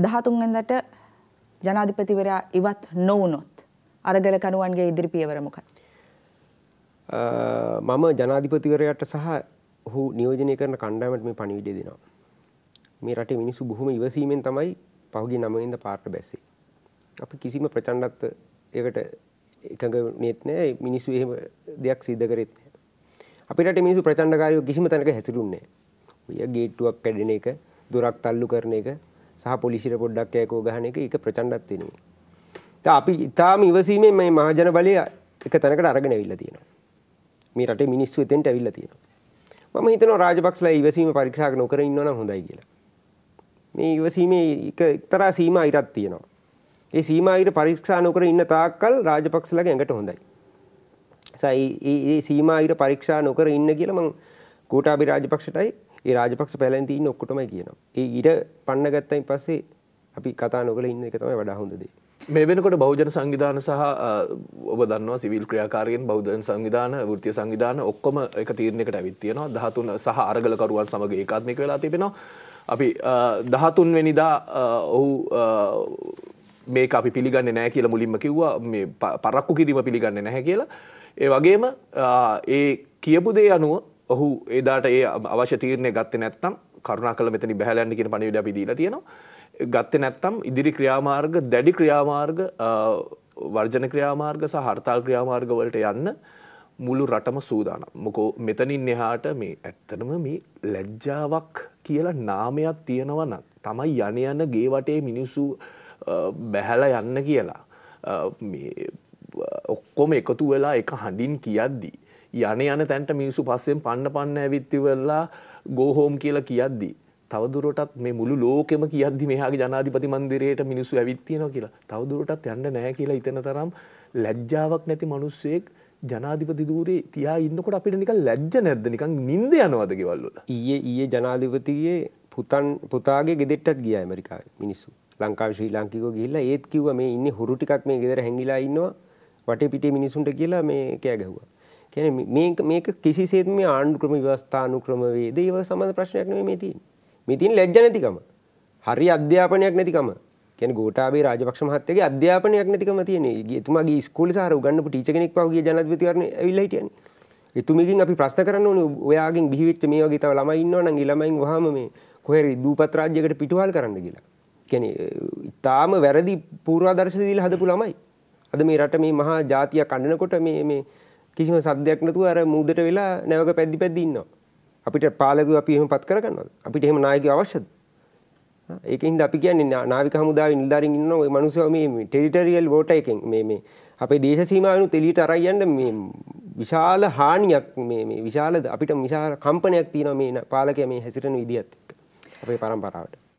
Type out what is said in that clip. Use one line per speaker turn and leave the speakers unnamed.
දහතුන්වෙනිදාට ජනාධිපතිවරයා ඉවත් නොවුනොත් අරගල කණුවන්ගේ ඉදිරි පියවර මොකක්ද? මම ජනාධිපතිවරයාට සහ ඔහු නියෝජනය කරන කණ්ඩායමට මේ පණිවිඩය දෙනවා. මේ රටේ මිනිස්සු බොහොම ඉවසීමෙන් තමයි පහුගිය 9 වෙනිදා පාර්ට බැස්සේ. අපි කිසිම ප්‍රචණ්ඩත්වයකට එකඟ වෙන්නේ නැහැ. මිනිස්සු එහෙම දෙයක් සිද්ධ කරෙත් නැහැ. අපේ රටේ මිනිස්සු ප්‍රචණ්ඩකාරීව කිසිම තැනක හැසිරුන්නේ නැහැ. ඔය ගේට්ටුවක් කැඩෙන එක, දොරක් තල්ලු කරන එක සහ පොලිසිට පොඩ්ඩක් යකෝ ගහන එක එක ප්‍රචණ්ඩත් වෙනවා. ඉතින් අපි ඊටාම ඉවසීමෙන් මේ මහජන බලය එක තැනකට අරගෙන ඇවිල්ලා තියෙනවා. මේ රටේ මිනිස්සු එතෙන්ට ඇවිල්ලා තියෙනවා. මම හිතනවා රාජපක්ෂලා ඉවසීම පරීක්ෂා නොකර ඉන්නවනම් හොඳයි කියලා. මේ ඉවසීමේ එක එක්තරා සීමා ඉරක් තියෙනවා. ඒ සීමා ඉර පරීක්ෂා නොකර ඉන්න තාක්කල් රාජපක්ෂලාගේ ඇඟට හොඳයි. ඒ සීමා ඉර පරීක්ෂා නොකර ඉන්න කියලා මම කෝටාබි රාජපක්ෂටයි ඒ රාජපක්ෂ පැලන් තියන්න ඔක්කොටම කියනවා. ඒ ඊට පන්න ගත්තයින් පස්සේ අපි කතා නොකළ ඉන්න එක තමයි වඩා හොඳ දේ.
මේ වෙනකොට බෞජන සංවිධාන සහ ඔබ දන්නවා සිවිල් ක්‍රියාකාරයෙන් බෞද්ධන සංවිධාන ෘතිය සංවිධාන ඔක්කොම එක තීරණයකට ඇවිත්තියෙනවා දහතුන් සහ අරගලකරුවන් සමඟ ඒකාත්මික වෙලා තිබෙනවා අපි දහතුන් වෙනිදා ඔහු මේ අපි පිළිගන්න නෑ කියලා මුලින්ම කිව්වා මේ පරක්කු කිරීම පිළිගන්න නැහැ කියලා ඒ වගේම ඒ කියපු දේ අනුව ඔහු එදාට ඒ අවශ්‍ය තීරණය ගත්තේ නැත්නම් කරුණා කළ මෙතනි බැහැලන්න කියන පණිවිඩ අපි දීලා තියෙනවා ගත්තේ නැත්නම් ඉදිරි ක්‍රියාමාර්ග දැඩි ක්‍රියාමාර්ග වර්ජන ක්‍රියාමාර්ග සහ හර්තාල් ක්‍රියාමාර්ග වලට යන්න මුළු රටම සූදානම්. මොකෝ මෙතනින් එහාට මේ ඇත්තටම මේ ලැජ්ජාවක් කියලා නාමයක් තියෙනවා නම් තමයි යන යන ගේ වටේ මිනිස්සු බැහැලා යන්න කියලා. ඔක්කොම එකතු වෙලා එක හඬින් කියද්දී යන යන තැන්ට මිනිසු පස්සෙන් පන්න පන්න ඇවිත්තිවෙල්ලා ගෝහෝම් කියලා කියද්දී. තවදුරටත් මේ මුළු ලෝකෙම කියද්දි මෙහාගේ ජනාධිපති මන්දිරයට මිනිස්සු ඇවිත්තියෙනවා කියලා තවදුරටත් යන්න නෑ කියලා ඉතන තරම් ලැජ්ජාවක් නැති මනුස්සයෙක් ජනාධිපති දූරේ තියා ඉන්නකොට අපිට නිකන් ලැජ්ජ නැද්ද නිකන්
නින්ද යනවද ගෙවල්වල ඊයේ ඊයේ ජනාධිපතිගේ පුතන් පුතාගේ ගෙදෙට්ටත් ගියා ඇමරිකාවේ මිනිස්සු ලංකාවේ ශ්‍රී ලාංකිකයෝ ගිහිල්ලා ඒත් කිව්වා මේ ඉන්නේ හුරු ටිකක් මේ ගෙදර හැංගිලා ඉන්නවා වටේ පිටේ මිනිසුන්ට කියලා මේ කෑ ගැහුවා කැන මේක කිසිසේත් මේ ආණ්ඩුක්‍රම ව්‍යවස්ථානුක්‍රම වේද ඒව සමඳ ප්‍රශ්නයක් නෙමෙයි මේ තියෙන්නේ. මේ තියෙන ලැජ්ජ නැතිකම. හරි අධ්‍යාපනයක් නැතිකම. කියන්නේ ගෝඨාභය රාජපක්ෂ මහත්තයාගේ අධ්‍යාපනයක් නැතිකම තියෙන්නේ. එතුමාගේ ඉස්කෝලේ සාර උගන්වපු ටීචර් කෙනෙක් පහු ගිය ජනාධිපතිවරණේ ඇවිල්ලා හිටියන්නේ. එතුමිකින් අපි ප්‍රශ්න කරන්න ඕනේ ඔයාගෙන් බිහි වෙච්ච මේ වගේ තව ළමයි ඉන්නවා නම් ඒ ළමයින් වහාම මේ කොහේරි දූපත් රාජ්‍යයකට පිටුවහල් කරන්න කියලා. කියන්නේ ඊටාම වැරදි පූර්වාදර්ශ දීලා හදපු ළමයි. අද මේ රට මේ මහා ජාතිය කඩනකොට මේ මේ කිසිම සද්දයක් නැතුව අර මූදට වෙලා නැවක පැද්දි පැද්දි ඉන්නවා. අපිට පාලකව අපි එහෙම පත් කරගන්නවද? අපිට එහෙම නායකයෝ අවශ්‍යද? ඒකින්ද අපි කියන්නේ නාවික හමුදාවේ නිලධාරීන් ඉන්න ওই මිනිස්සු මේ ටෙරිටොරියල් වෝටර් එකෙන් මේ මේ අපේ දේශ සීමාවෙනුත් එළියට අරන් යන්න මේ විශාල හානියක් මේ මේ විශාල අපිට විශාල කම්පනයක් තියෙනවා මේ පාලකයා මේ හැසිරෙන විදිහත් එක්ක අපේ પરම්පරාවට.